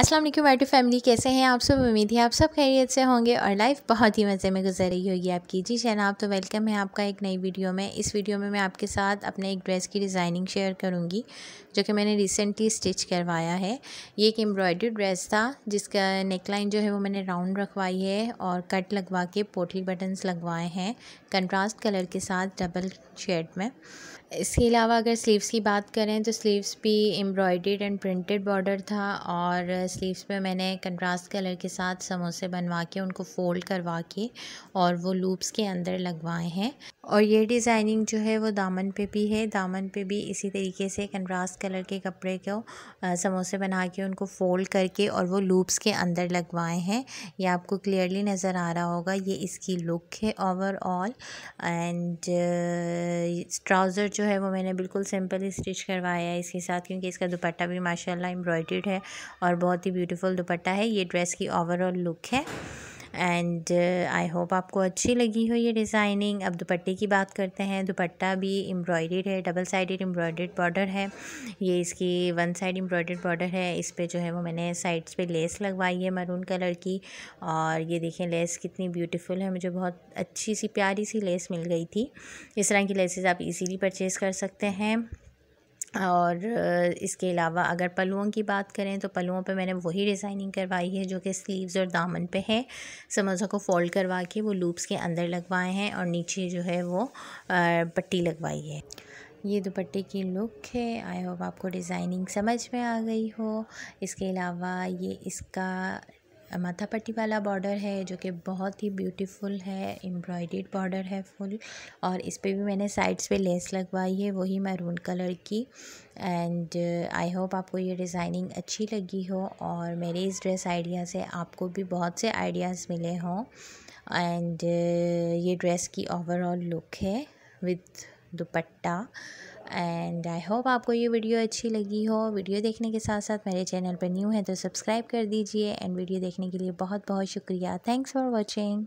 अस्सलाम वालेकुम बैटू फैमिली कैसे हैं आप सब उम्मीद है आप सब खैरियत से होंगे और लाइफ बहुत ही मज़े में गुजर रही होगी आपकी जी शनाब तो वेलकम है आपका एक नई वीडियो में इस वीडियो में मैं आपके साथ अपने एक ड्रेस की डिज़ाइनिंग शेयर करूँगी जो कि मैंने रिसेंटली स्टिच करवाया है ये एक एम्ब्रॉयड्री ड्रेस था जिसका नेकलाइन जो है वो मैंने राउंड रखवाई है और कट लगवा के पोटली बटन्स लगवाए हैं कंट्रास्ट कलर के साथ डबल शेड में इसके अलावा अगर स्लीव्स की बात करें तो स्लीव्स भी एम्ब्रॉयड्रीड एंड प्रिंटेड बॉर्डर था और स्लीव्स पे मैंने कंट्रास्ट कलर के साथ समोसे बनवा के उनको फ़ोल्ड करवा के और वो लूप्स के अंदर लगवाए हैं और ये डिज़ाइनिंग जो है वो दामन पे भी है दामन पे भी इसी तरीके से कंट्रास्ट कलर के कपड़े को समोसे बना के उनको फ़ोल्ड करके और वो लूप्स के अंदर लगवाए हैं ये आपको क्लियरली नज़र आ रहा होगा ये इसकी लुक है ओवरऑल एंड ट्राउज़र जो है वो मैंने बिल्कुल सिंपल ही स्टिच करवाया है इसके साथ क्योंकि इसका दुपट्टा भी माशाल्लाह एम्ब्रॉयड्रीड है और बहुत ही ब्यूटीफुल दुपट्टा है ये ड्रेस की ओवरऑल लुक है एंड आई होप आपको अच्छी लगी हो ये डिज़ाइनिंग अब दुपट्टे की बात करते हैं दुपट्टा भी एम्ब्रॉयडेड है डबल साइडेड एम्ब्रॉयड बॉर्डर है ये इसकी वन साइड एम्ब्रॉयडेड बॉर्डर है इस पर जो है वो मैंने साइड्स पे लेस लगवाई है मरून कलर की और ये देखें लेस कितनी ब्यूटीफुल है मुझे बहुत अच्छी सी प्यारी सी लेस मिल गई थी इस तरह की लेसेज आप इजीली परचेज़ कर सकते हैं और इसके अलावा अगर पलुओं की बात करें तो पलुओं पे मैंने वही डिज़ाइनिंग करवाई है जो कि स्लीव्स और दामन पे है समोसा को फ़ोल्ड करवा के वो लूप्स के अंदर लगवाए हैं और नीचे जो है वो पट्टी लगवाई है ये दुपट्टे की लुक है आई होप आपको डिज़ाइनिंग समझ में आ गई हो इसके अलावा ये इसका माथापट्टी वाला बॉर्डर है जो कि बहुत ही ब्यूटीफुल है एम्ब्रॉयडेड बॉर्डर है फुल और इस पर भी मैंने साइड्स पे लेस लगवाई है वही मैरून कलर की एंड आई होप आपको ये डिज़ाइनिंग अच्छी लगी हो और मेरे इस ड्रेस आइडिया से आपको भी बहुत से आइडियाज़ मिले हों एंड ये ड्रेस की ओवरऑल लुक है with dupatta and I hope आपको ये वीडियो अच्छी लगी हो वीडियो देखने के साथ साथ मेरे चैनल पर न्यू है तो सब्सक्राइब कर दीजिए एंड वीडियो देखने के लिए बहुत बहुत शुक्रिया थैंक्स फॉर वॉचिंग